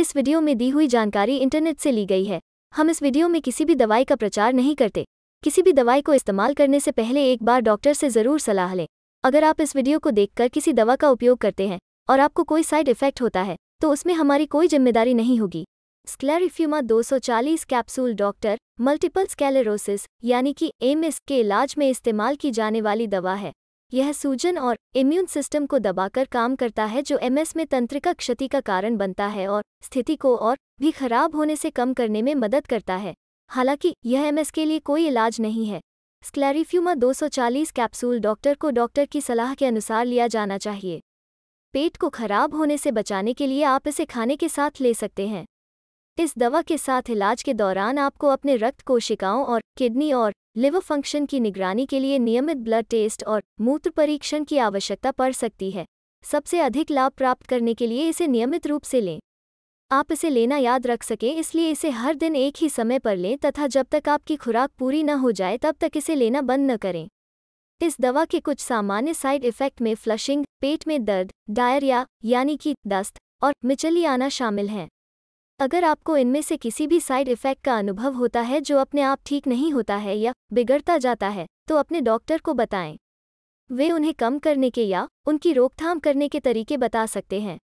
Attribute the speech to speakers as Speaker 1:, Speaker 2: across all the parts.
Speaker 1: इस वीडियो में दी हुई जानकारी इंटरनेट से ली गई है हम इस वीडियो में किसी भी दवाई का प्रचार नहीं करते किसी भी दवाई को इस्तेमाल करने से पहले एक बार डॉक्टर से ज़रूर सलाह लें अगर आप इस वीडियो को देखकर किसी दवा का उपयोग करते हैं और आपको कोई साइड इफेक्ट होता है तो उसमें हमारी कोई जिम्मेदारी नहीं होगी स्क्लेरिफ्यूमा 240 कैप्सूल डॉक्टर मल्टीपल स्केलेरोसिस यानी कि एम के इलाज में इस्तेमाल की जाने वाली दवा है यह सूजन और इम्यून सिस्टम को दबाकर काम करता है जो एमएस में तंत्रिका क्षति का कारण बनता है और स्थिति को और भी खराब होने से कम करने में मदद करता है हालांकि यह एमएस के लिए कोई इलाज नहीं है स्क्लैरिफ्यूमा 240 कैप्सूल डॉक्टर को डॉक्टर की सलाह के अनुसार लिया जाना चाहिए पेट को खराब होने से बचाने के लिए आप इसे खाने के साथ ले सकते हैं इस दवा के साथ इलाज के दौरान आपको अपने रक्त कोशिकाओं और किडनी और लिवर फंक्शन की निगरानी के लिए नियमित ब्लड टेस्ट और मूत्र परीक्षण की आवश्यकता पड़ सकती है सबसे अधिक लाभ प्राप्त करने के लिए इसे नियमित रूप से लें आप इसे लेना याद रख सकें इसलिए इसे हर दिन एक ही समय पर लें तथा जब तक आपकी खुराक पूरी न हो जाए तब तक इसे लेना बंद न करें इस दवा के कुछ सामान्य साइड इफ़ेक्ट में फ्लशिंग पेट में दर्द डायरिया यानी कि दस्त और मिचली आना शामिल हैं अगर आपको इनमें से किसी भी साइड इफ़ेक्ट का अनुभव होता है जो अपने आप ठीक नहीं होता है या बिगड़ता जाता है तो अपने डॉक्टर को बताएं वे उन्हें कम करने के या उनकी रोकथाम करने के तरीके बता सकते हैं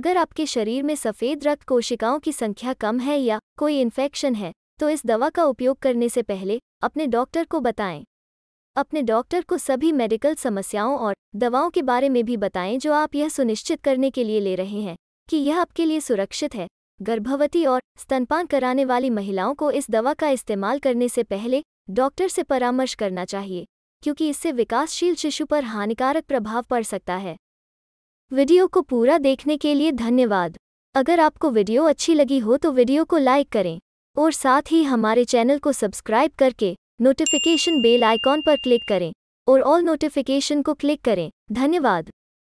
Speaker 1: अगर आपके शरीर में सफ़ेद रक्त कोशिकाओं की संख्या कम है या कोई इन्फेक्शन है तो इस दवा का उपयोग करने से पहले अपने डॉक्टर को बताएं अपने डॉक्टर को सभी मेडिकल समस्याओं और दवाओं के बारे में भी बताएं जो आप यह सुनिश्चित करने के लिए ले रहे हैं कि यह आपके लिए सुरक्षित है गर्भवती और स्तनपान कराने वाली महिलाओं को इस दवा का इस्तेमाल करने से पहले डॉक्टर से परामर्श करना चाहिए क्योंकि इससे विकासशील शिशु पर हानिकारक प्रभाव पड़ सकता है वीडियो को पूरा देखने के लिए धन्यवाद अगर आपको वीडियो अच्छी लगी हो तो वीडियो को लाइक करें और साथ ही हमारे चैनल को सब्सक्राइब करके नोटिफिकेशन बेल आइकॉन पर क्लिक करें और ऑल नोटिफिकेशन को क्लिक करें धन्यवाद